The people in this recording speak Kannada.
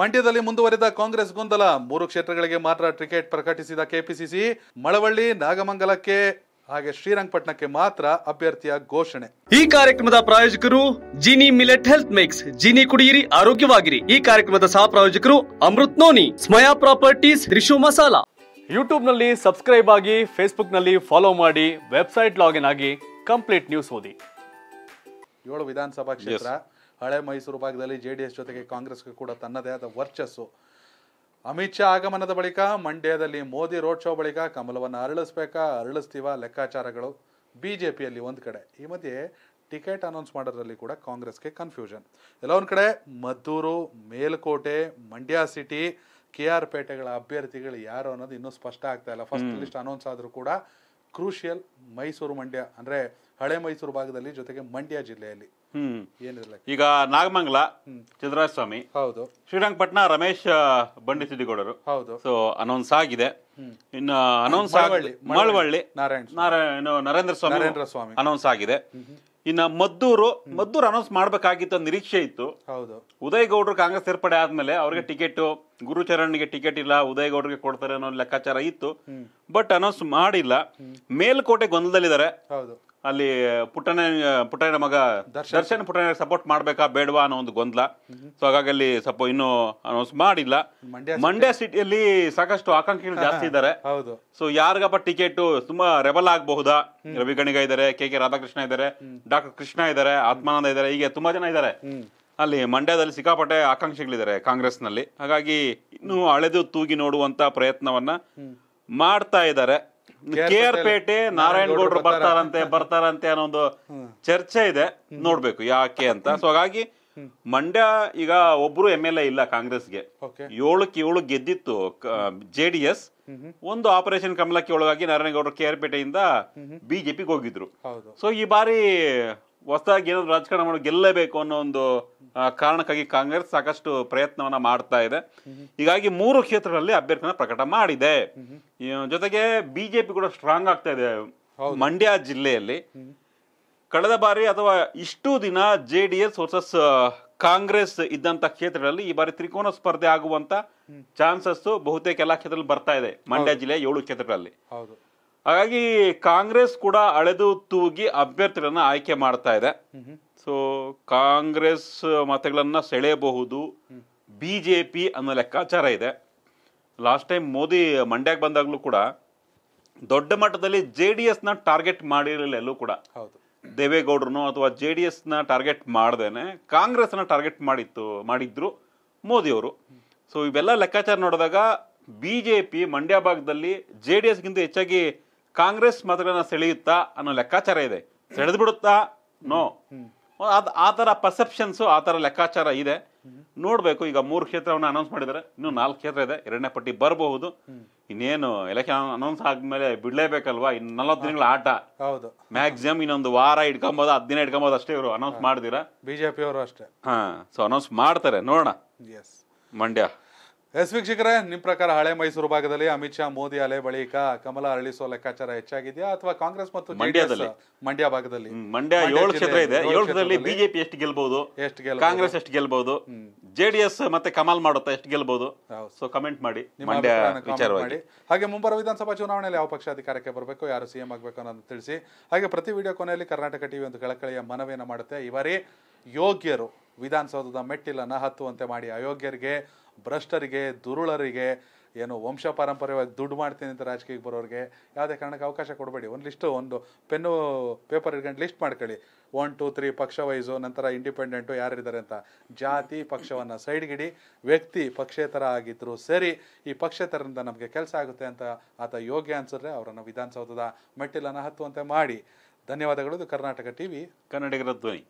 ಮಂಡ್ಯದಲ್ಲಿ ಮುಂದುವರಿದ ಕಾಂಗ್ರೆಸ್ ಗೊಂದಲ ಮೂರು ಕ್ಷೇತ್ರಗಳಿಗೆ ಮಾತ್ರ ಟಿಕೆಟ್ ಪ್ರಕಟಿಸಿದ ಕೆಪಿಸಿಸಿ ಮಳವಳ್ಳಿ ನಾಗಮಂಗಲಕ್ಕೆ ಹಾಗೆ ಶ್ರೀರಂಗಪಟ್ಟಣಕ್ಕೆ ಮಾತ್ರ ಅಭ್ಯರ್ಥಿಯ ಘೋಷಣೆ ಈ ಕಾರ್ಯಕ್ರಮದ ಪ್ರಾಯೋಜಕರು Jini millet health mix Jini ಕುಡಿಯಿರಿ ಆರೋಗ್ಯವಾಗಿರಿ ಈ ಕಾರ್ಯಕ್ರಮದ ಸಹ ಪ್ರಾಯೋಜಕರು Amrut noni Smaya properties Rishu masala YouTube ನಲ್ಲಿ ಸಬ್ಸ್ಕ್ರೈಬ್ ಆಗಿ ಫೇಸ್ಬುಕ್ ನಲ್ಲಿ ಫಾಲೋ ಮಾಡಿ ವೆಬ್ಸೈಟ್ ಲಾಗಿನ್ ಆಗಿ ಕಂಪ್ಲೀಟ್ ನ್ಯೂಸ್ ಓದಿ ಏಳು ವಿಧಾನಸಭಾ ಕ್ಷೇತ್ರ ಹಳೆ ಮೈಸೂರು ಭಾಗದಲ್ಲಿ ಜೆ ಡಿ ಎಸ್ ಜೊತೆಗೆ ಕಾಂಗ್ರೆಸ್ಗೆ ಕೂಡ ತನ್ನದೇ ಆದ ವರ್ಚಸ್ಸು ಅಮಿತ್ ಶಾ ಆಗಮನದ ಬಳಿಕ ಮಂಡ್ಯದಲ್ಲಿ ಮೋದಿ ರೋಡ್ ಶೋ ಬಳಿಕ ಕಮಲವನ್ನು ಅರಳಿಸ್ಬೇಕಾ ಅರಳಿಸ್ತೀವ ಲೆಕ್ಕಾಚಾರಗಳು ಬಿ ಜೆ ಪಿಯಲ್ಲಿ ಒಂದು ಕಡೆ ಈ ಮಧ್ಯೆ ಟಿಕೆಟ್ ಅನೌನ್ಸ್ ಮಾಡೋದ್ರಲ್ಲಿ ಕೂಡ ಕಾಂಗ್ರೆಸ್ಗೆ ಕನ್ಫ್ಯೂಷನ್ ಎಲ್ಲ ಒಂದು ಕಡೆ Maddur Melukote Mandya city K R ಪೇಟೆಗಳ ಅಭ್ಯರ್ಥಿಗಳು ಯಾರು ಅನ್ನೋದು ಇನ್ನೂ ಸ್ಪಷ್ಟ ಆಗ್ತಾ ಇಲ್ಲ ಫಸ್ಟ್ ಲಿಸ್ಟ್ ಅನೌನ್ಸ್ ಆದರೂ ಕೂಡ ಕ್ರೂಷಿಯಲ್ ಮೈಸೂರು ಮಂಡ್ಯ ಅಂದರೆ ಹಳೆ ಮೈಸೂರು ಭಾಗದಲ್ಲಿ ಜೊತೆಗೆ ಮಂಡ್ಯ ಜಿಲ್ಲೆಯಲ್ಲಿ ಏನಿಲ್ಲ ಈಗ ನಾಗಮಂಗಲ ಚಂದ್ರರಾಜ ಸ್ವಾಮಿ ಹೌದು ಶ್ರೀರಂಗಪಟ್ಟಣ ರಮೇಶ್ ಬಂಡಿ ಸಿದ್ದಿಗೌಡರು ಹೌದು ಸೊ ಅನೌನ್ಸ್ ಆಗಿದೆ ಇನ್ನು ಅನೌನ್ಸ್ ಮಳವಳ್ಳಿ ನಾರಾಯಣ ನರೇಂದ್ರ ಸ್ವಾಮಿ ನರೇಂದ್ರ ಸ್ವಾಮಿ ಅನೌನ್ಸ್ ಆಗಿದೆ ಇನ್ನ ಮದ್ದೂರು ಮದ್ದೂರು ಅನೌನ್ಸ್ ಮಾಡ್ಬೇಕಾಗಿತ್ತು ನಿರೀಕ್ಷೆ ಇತ್ತು ಹೌದು ಉದಯ್ ಗೌಡರು ಕಾಂಗ್ರೆಸ್ ಸೇರ್ಪಡೆ ಆದ್ಮೇಲೆ ಅವ್ರಿಗೆ ಟಿಕೆಟ್ ಗುರುಚರಣ್ಗೆ ಟಿಕೆಟ್ ಇಲ್ಲ ಉದಯಗೌಡರಿಗೆ ಕೊಡ್ತಾರೆ ಅನ್ನೋ ಲೆಕ್ಕಾಚಾರ ಇತ್ತು ಬಟ್ ಅನೌನ್ಸ್ ಮಾಡಿಲ್ಲ ಮೇಲ್ಕೋಟೆ ಗೊಂದಲದಲ್ಲಿದ್ದಾರೆ ಅಲ್ಲಿ ಪುಟ್ಟನ ಪುಟ್ಟಣ್ಣ ಮಗ ದರ್ಶನ್ ಪುಟ್ಟನ ಸಪೋರ್ಟ್ ಮಾಡ್ಬೇಕಾ ಬೇಡವಾ ಅನ್ನೋ ಒಂದು ಗೊಂದಲ ಸೊ ಹಾಗಾಗಿ ಅಲ್ಲಿ ಸ್ವಲ್ಪ ಇನ್ನು ಅನೌನ್ಸ್ ಮಾಡಿಲ್ಲ ಮಂಡ್ಯ ಸಿಟಿಯಲ್ಲಿ ಸಾಕಷ್ಟು ಆಕಾಂಕ್ಷಿಗಳು ಜಾಸ್ತಿ ಇದ್ದಾರೆ ಸೊ ಯಾರಿಗಪ್ಪ ಟಿಕೆಟ್ ತುಂಬಾ ರೆಬಲ್ ಆಗಬಹುದಾ ರವಿ ಗಣಿಗ ಇದ್ದಾರೆ ಕೆ ಕೆ ರಾಧಾಕೃಷ್ಣ ಇದ್ದಾರೆ ಡಾಕ್ಟರ್ ಕೃಷ್ಣ ಇದ್ದಾರೆ ಆತ್ಮಾನಂದ ಇದ್ದಾರೆ ಹೀಗೆ ತುಂಬಾ ಜನ ಇದ್ದಾರೆ ಅಲ್ಲಿ ಮಂಡ್ಯದಲ್ಲಿ ಸಿಕ್ಕಾಪಟ್ಟೆ ಆಕಾಂಕ್ಷಿಗಳಿದ್ದಾರೆ ಕಾಂಗ್ರೆಸ್ನಲ್ಲಿ ಹಾಗಾಗಿ ಇನ್ನು ಅಳೆದು ತೂಗಿ ನೋಡುವಂತ ಪ್ರಯತ್ನವನ್ನ ಮಾಡ್ತಾ ಇದ್ದಾರೆ ಕೆ ಆರ್ ಪೇಟೆ ನಾರಾಯಣಗೌಡರು ಬರ್ತಾರಂತೆ ಬರ್ತಾರಂತೆ ಅನ್ನೋ ಒಂದು ಚರ್ಚೆ ಇದೆ ನೋಡ್ಬೇಕು ಯಾಕೆ ಅಂತ ಸೊ ಹಾಗಾಗಿ ಮಂಡ್ಯ ಈಗ ಒಬ್ರು ಎಂ ಎಲ್ ಎ ಇಲ್ಲ ಕಾಂಗ್ರೆಸ್ಗೆ ಏಳಕ್ಕೆ ಏಳು ಗೆದ್ದಿತ್ತು ಜೆ ಡಿ ಎಸ್ ಒಂದು ಆಪರೇಷನ್ ಕಮಲಕ್ಕೆ ಒಳಗಾಗಿ ನಾರಾಯಣಗೌಡರು ಕೆ ಆರ್ ಪೇಟೆಯಿಂದ ಬಿಜೆಪಿಗೆ ಹೋಗಿದ್ರು ಸೊ ಈ ಬಾರಿ ಹೊಸದಾಗಿ ಏನಾದ್ರು ರಾಜಕಾರಣ ಮಾಡೋ ಗೆಲ್ಲಬೇಕು ಅನ್ನೋ ಒಂದು ಕಾರಣಕ್ಕಾಗಿ ಕಾಂಗ್ರೆಸ್ ಸಾಕಷ್ಟು ಪ್ರಯತ್ನವನ್ನ ಮಾಡ್ತಾ ಇದೆ ಹೀಗಾಗಿ ಮೂರು ಕ್ಷೇತ್ರಗಳಲ್ಲಿ ಅಭ್ಯರ್ಥಿನ ಪ್ರಕಟ ಮಾಡಿದೆ ಜೊತೆಗೆ ಬಿಜೆಪಿ ಕೂಡ ಸ್ಟ್ರಾಂಗ್ ಆಗ್ತಾ ಇದೆ ಮಂಡ್ಯ ಜಿಲ್ಲೆಯಲ್ಲಿ ಕಳೆದ ಬಾರಿ ಅಥವಾ ಇಷ್ಟು ದಿನ J D S versus Congress ಇದ್ದಂತ ಕ್ಷೇತ್ರಗಳಲ್ಲಿ ಈ ಬಾರಿ ತ್ರಿಕೋನ ಸ್ಪರ್ಧೆ ಆಗುವಂತ ಚಾನ್ಸಸ್ ಬಹುತೇಕ ಎಲ್ಲಾ ಕ್ಷೇತ್ರದಲ್ಲಿ ಬರ್ತಾ ಇದೆ ಮಂಡ್ಯ ಜಿಲ್ಲೆಯ ಏಳು ಕ್ಷೇತ್ರಗಳಲ್ಲಿ ಹಾಗಾಗಿ ಕಾಂಗ್ರೆಸ್ ಕೂಡ ಅಳೆದು ತೂಗಿ ಅಭ್ಯರ್ಥಿಗಳನ್ನ ಆಯ್ಕೆ ಮಾಡ್ತಾ ಇದೆ ಸೊ ಕಾಂಗ್ರೆಸ್ ಮತಗಳನ್ನ ಸೆಳೆಯಬಹುದು ಬಿ ಜೆ ಪಿ ಅನ್ನೋ ಲೆಕ್ಕಾಚಾರ ಇದೆ ಲಾಸ್ಟ್ ಟೈಮ್ ಮೋದಿ ಮಂಡ್ಯಕ್ಕೆ ಬಂದಾಗಲೂ ಕೂಡ ದೊಡ್ಡ ಮಟ್ಟದಲ್ಲಿ ಜೆ ಡಿ ಎಸ್ನ ಟಾರ್ಗೆಟ್ ಮಾಡಿರಲಿಲ್ಲ ಎಲ್ಲೂ ಕೂಡ ದೇವೇಗೌಡರನ್ನು ಅಥವಾ ಜೆ ಡಿ ಎಸ್ನ ಟಾರ್ಗೆಟ್ ಮಾಡ್ದೇನೆ ಕಾಂಗ್ರೆಸ್ನ ಟಾರ್ಗೆಟ್ ಮಾಡಿತ್ತು ಮಾಡಿದ್ರು ಮೋದಿಯವರು ಸೊ ಇವೆಲ್ಲ ಲೆಕ್ಕಾಚಾರ ನೋಡಿದಾಗ ಬಿ ಜೆ ಪಿ ಮಂಡ್ಯ ಭಾಗದಲ್ಲಿ ಜೆ ಡಿ ಎಸ್ಗಿಂತ ಹೆಚ್ಚಾಗಿ ಕಾಂಗ್ರೆಸ್ ಮತಗಳನ್ನ ಸೆಳೆಯುತ್ತಾ ಅನ್ನೋ ಲೆಕ್ಕಾಚಾರ ಇದೆ ಸೆಳೆದು ಬಿಡುತ್ತಾ ನೋ ಅದು ಆ ತರ ಪರ್ಸೆಪ್ಷನ್ಸು ಆ ಥರ ಲೆಕ್ಕಾಚಾರ ಇದೆ ನೋಡ್ಬೇಕು ಈಗ ಮೂರು ಕ್ಷೇತ್ರವನ್ನು ಅನೌನ್ಸ್ ಮಾಡಿದ್ದಾರೆ ಇನ್ನು ನಾಲ್ಕು ಕ್ಷೇತ್ರ ಇದೆ ಎರಡನೇ ಪಟ್ಟಿ ಬರಬಹುದು ಇನ್ನೇನು ಎಲೆಕ್ಷನ್ ಅನೌನ್ಸ್ ಆದ್ಮೇಲೆ ಬಿಡ್ಲೇಬೇಕಲ್ವಾ ಇನ್ನು ನಲವತ್ತು ದಿನಗಳ ಆಟ ಹೌದು ಮ್ಯಾಕ್ಸಿಮಮ್ ಇನ್ನೊಂದು ವಾರ ಇಟ್ಕೊಂಬೋದು ಹತ್ತು ದಿನ ಇಟ್ಕೊಂಬೋದು ಅಷ್ಟೇ ಇವರು ಅನೌನ್ಸ್ ಮಾಡಿದಿರಾ ಬಿಜೆಪಿ ಅವರು ಅಷ್ಟೇ ಹಾ ಸೊ ಅನೌನ್ಸ್ ಮಾಡ್ತಾರೆ ನೋಡೋಣ ಮಂಡ್ಯ ಎಸ್ ವೀಕ್ಷಕರೇ ನಿಮ್ಮ ಪ್ರಕಾರ ಹಳೆ ಮೈಸೂರು ಭಾಗದಲ್ಲಿ ಅಮಿತ್ ಶಾ ಮೋದಿ ಅಲೆ ಬಳಿಕ ಕಮಲ ಅರಳಿಸುವ ಲೆಕ್ಕಾಚಾರ ಹೆಚ್ಚಾಗಿದೆಯಾ ಅಥವಾ ಕಾಂಗ್ರೆಸ್ ಮತ್ತು ಮಂಡ್ಯದಲ್ಲಿ ಮಂಡ್ಯ ಭಾಗದಲ್ಲಿ ಮಂಡ್ಯ ಏಳು ಕ್ಷೇತ್ರ ಇದೆ ಏಳು ಬಿಜೆಪಿ ಎಷ್ಟು ಗೆಲ್ಬಹುದು ಎಷ್ಟು ಕಾಂಗ್ರೆಸ್ ಎಷ್ಟು ಗೆಲ್ಬಹುದು ಜೆಡಿಎಸ್ ಮತ್ತೆ ಕಮಲ್ ಮಾಡುತ್ತಾ ಎಷ್ಟು ಗೆಲ್ಬಹುದು ಸೊ ಕಮೆಂಟ್ ಮಾಡಿ ಮಂಡ್ಯ ವಿಚಾರವಾಗಿ ಹಾಗೆ ಮುಂಬರುವ ವಿಧಾನಸಭಾ ಚುನಾವಣೆಯಲ್ಲಿ ಯಾವ ಪಕ್ಷ ಅಧಿಕಾರಕ್ಕೆ ಬರಬೇಕು ಯಾರು ಸಿಎಂ ಆಗಬೇಕು ಅನ್ನೋದು ತಿಳಿಸಿ ಹಾಗೆ ಪ್ರತಿ ವಿಡಿಯೋ ಕೊನೆಯಲ್ಲಿ ಕರ್ನಾಟಕ ಟಿವಿ ಒಂದು ಕಳಕಳಿಯ ಮನವಿಯನ್ನು ಮಾಡುತ್ತೆ ಇವರೇ ಯೋಗ್ಯರು ವಿಧಾನಸೌಧದ ಮೆಟ್ಟಿಲನ್ನು ಹತ್ತುವಂತೆ ಮಾಡಿ ಅಯೋಗ್ಯರಿಗೆ ಭ್ರಷ್ಟರಿಗೆ ದುರುಳರಿಗೆ ಏನು ವಂಶ ಪಾರಂಪರ್ಯವಾಗಿ ದುಡ್ಡು ಮಾಡ್ತೀನಿ ಅಂತ ರಾಜಕೀಯಕ್ಕೆ ಬರೋರಿಗೆ ಯಾವುದೇ ಕಾರಣಕ್ಕೆ ಅವಕಾಶ ಕೊಡಬೇಡಿ ಒಂದು ಲಿಸ್ಟು ಒಂದು ಪೆನ್ನು ಪೇಪರ್ ಇಟ್ಕೊಂಡು ಲಿಸ್ಟ್ ಮಾಡ್ಕೊಳ್ಳಿ ಒನ್ ಟು ತ್ರೀ ಪಕ್ಷ ವೈಸು ನಂತರ ಇಂಡಿಪೆಂಡೆಂಟು ಯಾರಿದ್ದಾರೆ ಅಂತ ಜಾತಿ ಪಕ್ಷವನ್ನು ಸೈಡ್ಗಿಡಿ ವ್ಯಕ್ತಿ ಪಕ್ಷೇತರ ಆಗಿದ್ದರೂ ಸರಿ ಈ ಪಕ್ಷೇತರದಿಂದ ನಮಗೆ ಕೆಲಸ ಆಗುತ್ತೆ ಅಂತ ಆತ ಯೋಗ್ಯ ಅನ್ಸಿದ್ರೆ ಅವರನ್ನು ವಿಧಾನಸೌಧದ ಮೆಟ್ಟಿಲನ್ನು ಹತ್ತುವಂತೆ ಮಾಡಿ ಧನ್ಯವಾದಗಳು ಕರ್ನಾಟಕ ಟಿ ವಿ ಕನ್ನಡಿಗರ ಧ್ವನಿ